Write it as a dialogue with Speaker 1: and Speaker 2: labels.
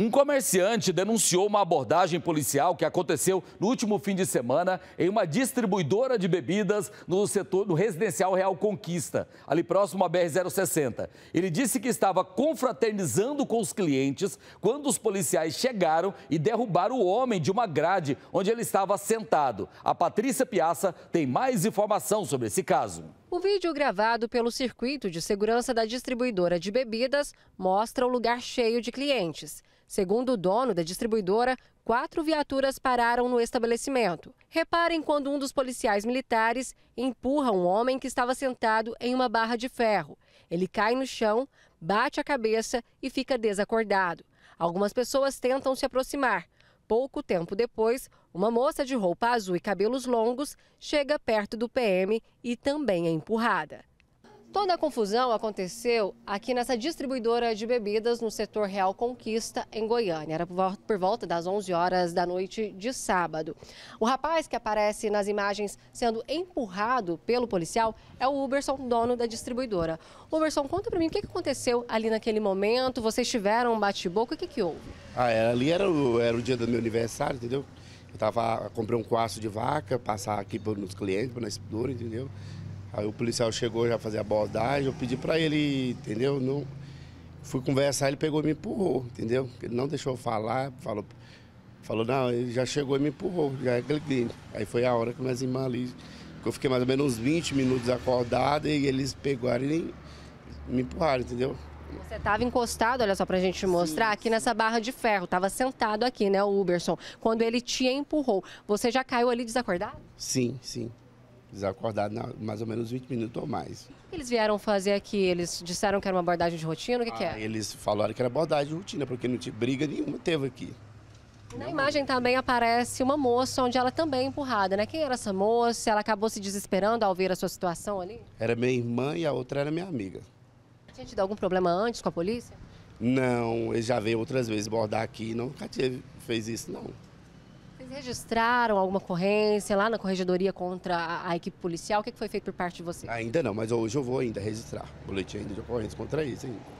Speaker 1: Um comerciante denunciou uma abordagem policial que aconteceu no último fim de semana em uma distribuidora de bebidas no setor do residencial Real Conquista, ali próximo à BR-060. Ele disse que estava confraternizando com os clientes quando os policiais chegaram e derrubaram o homem de uma grade onde ele estava sentado. A Patrícia Piaça tem mais informação sobre esse caso.
Speaker 2: O vídeo gravado pelo circuito de segurança da distribuidora de bebidas mostra o lugar cheio de clientes. Segundo o dono da distribuidora, quatro viaturas pararam no estabelecimento. Reparem quando um dos policiais militares empurra um homem que estava sentado em uma barra de ferro. Ele cai no chão, bate a cabeça e fica desacordado. Algumas pessoas tentam se aproximar. Pouco tempo depois, uma moça de roupa azul e cabelos longos chega perto do PM e também é empurrada. Toda a confusão aconteceu aqui nessa distribuidora de bebidas no setor Real Conquista, em Goiânia. Era por volta das 11 horas da noite de sábado. O rapaz que aparece nas imagens sendo empurrado pelo policial é o Uberson, dono da distribuidora. Uberson, conta para mim o que aconteceu ali naquele momento. Vocês tiveram um bate-boca, o que, que houve?
Speaker 3: Ah, era, ali era o, era o dia do meu aniversário, entendeu? Eu tava, comprei um quarto de vaca, passar aqui para os clientes, para a distribuidora, entendeu? Aí o policial chegou já fazer a abordagem, eu pedi para ele, entendeu? Não, fui conversar, ele pegou e me empurrou, entendeu? Ele não deixou eu falar, falou, falou, não, ele já chegou e me empurrou, já é cliente. Aí foi a hora que nós irmãs ali, que eu fiquei mais ou menos uns 20 minutos acordada e eles pegaram e me empurraram, entendeu?
Speaker 2: Você estava encostado, olha só para a gente mostrar, sim, aqui nessa barra de ferro. Estava sentado aqui, né, o Uberson. Quando ele te empurrou, você já caiu ali desacordado?
Speaker 3: Sim, sim desacordado mais ou menos 20 minutos ou mais. O
Speaker 2: que eles vieram fazer aqui? Eles disseram que era uma abordagem de rotina? O que, ah, que é? Ah,
Speaker 3: eles falaram que era abordagem de rotina, porque não tinha briga nenhuma teve aqui.
Speaker 2: Na imagem também aparece uma moça onde ela também é empurrada, né? Quem era essa moça? Ela acabou se desesperando ao ver a sua situação ali?
Speaker 3: Era minha irmã e a outra era minha amiga.
Speaker 2: Tinha tido algum problema antes com a polícia?
Speaker 3: Não, ele já veio outras vezes bordar aqui, nunca teve, fez isso não.
Speaker 2: Vocês registraram alguma ocorrência lá na corregedoria contra a, a equipe policial? O que, que foi feito por parte de vocês?
Speaker 3: Ainda não, mas hoje eu vou ainda registrar boletim de ocorrência contra isso ainda.